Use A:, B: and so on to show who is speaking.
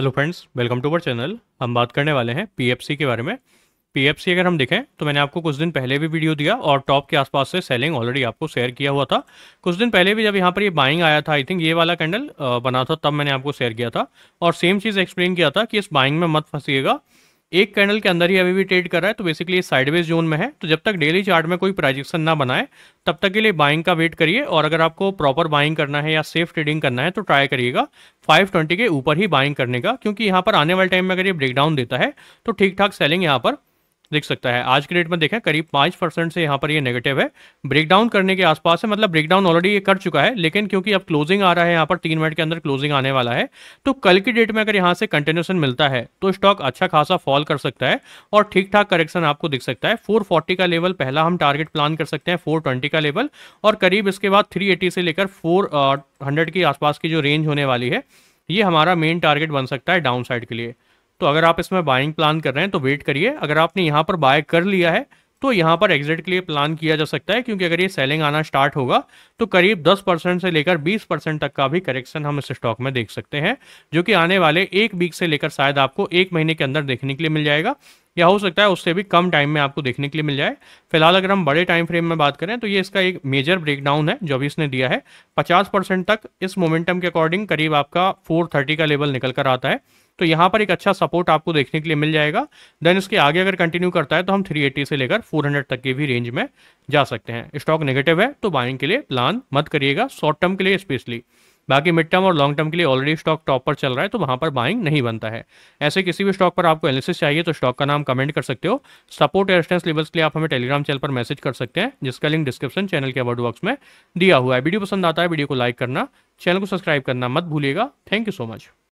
A: hello friends welcome to our channel हम बात करने वाले हैं पीएफसी के बारे में पीएफसी अगर हम देखें तो मैंने आपको कुछ दिन पहले भी वीडियो दिया और टॉप के आसपास से सेलिंग ऑलरेडी आपको शेयर किया हुआ था कुछ दिन पहले भी जब यहाँ पर ये बाइंग आया था आई थिंक ये वाला कैंडल बना था तब मैंने आपको शेयर किया था और सेम चीज़ एक्सप्लेन किया था कि इस बाइंग में मत फंसीएगा एक कैंडल के अंदर ही अभी भी ट्रेड कर रहा है तो बेसिकली साइडवेज जोन में है तो जब तक डेली चार्ट में कोई प्राइजेक्शन ना बनाए तब तक के लिए बाइंग का वेट करिए और अगर आपको प्रॉपर बाइंग करना है या सेफ ट्रेडिंग करना है तो ट्राई करिएगा 520 के ऊपर ही बाइंग करने का क्योंकि यहाँ पर आने वाले टाइम में अगर ये ब्रेकडाउन देता है तो ठीक ठाक सेलिंग यहाँ पर दिख सकता है आज के डेट में देखें करीब पाँच परसेंट से यहाँ पर ये नेगेटिव है ब्रेकडाउन करने के आसपास है मतलब ब्रेकडाउन ऑलरेडी ये कर चुका है लेकिन क्योंकि अब क्लोजिंग आ रहा है यहाँ पर तीन मिनट के अंदर क्लोजिंग आने वाला है तो कल की डेट में अगर यहाँ से कंटिन्यूशन मिलता है तो स्टॉक अच्छा खासा फॉल कर सकता है और ठीक ठाक करेक्शन आपको दिख सकता है फोर का लेवल पहला हम टारगेट प्लान कर सकते हैं फोर का लेवल और करीब इसके बाद थ्री से लेकर फोर uh, के आसपास की जो रेंज होने वाली है ये हमारा मेन टारगेट बन सकता है डाउन के लिए तो अगर आप इसमें बाइंग प्लान कर रहे हैं तो वेट करिए अगर आपने यहाँ पर बाय कर लिया है तो यहाँ पर एग्जिट के लिए प्लान किया जा सकता है क्योंकि अगर ये सेलिंग आना स्टार्ट होगा तो करीब 10 परसेंट से लेकर 20 परसेंट तक का भी करेक्शन हम इस स्टॉक में देख सकते हैं जो कि आने वाले एक वीक से लेकर शायद आपको एक महीने के अंदर देखने के लिए मिल जाएगा या हो सकता है उससे भी कम टाइम में आपको देखने के लिए मिल जाए फिलहाल अगर हम बड़े टाइम फ्रेम में बात करें तो ये इसका एक मेजर ब्रेकडाउन है जो अभी इसने दिया है पचास परसेंट तक इस मोमेंटम के अकॉर्डिंग करीब आपका फोर का लेवल निकल कर आता है तो यहाँ पर एक अच्छा सपोर्ट आपको देखने के लिए मिल जाएगा देन इसके आगे अगर कंटिन्यू करता है तो हम 380 से लेकर 400 तक के भी रेंज में जा सकते हैं स्टॉक नेगेटिव है तो बाइंग के लिए प्लान मत करिएगा शॉर्ट टर्म के लिए स्पेशली बाकी मिड टर्म और लॉन्ग टर्म के लिए ऑलरेडी स्टॉक टॉप पर चल रहा है तो वहां पर बाइंग नहीं बनता है ऐसे किसी भी स्टॉक पर आपको एनालिसिस चाहिए तो स्टॉक का नाम कमेंट कर सकते हो सपोर्ट एस्टेंस लेवल्स के लिए आप हमें टेलीग्राम चैनल पर मैसेज कर सकते हैं जिसका लिंक डिस्क्रिप्शन चैनल के अवर्ड बॉक्स में दिया हुआ है वीडियो पसंद आता है वीडियो को लाइक करना चैनल को सब्सक्राइब करना मत भूलिएगा थैंक यू सो मच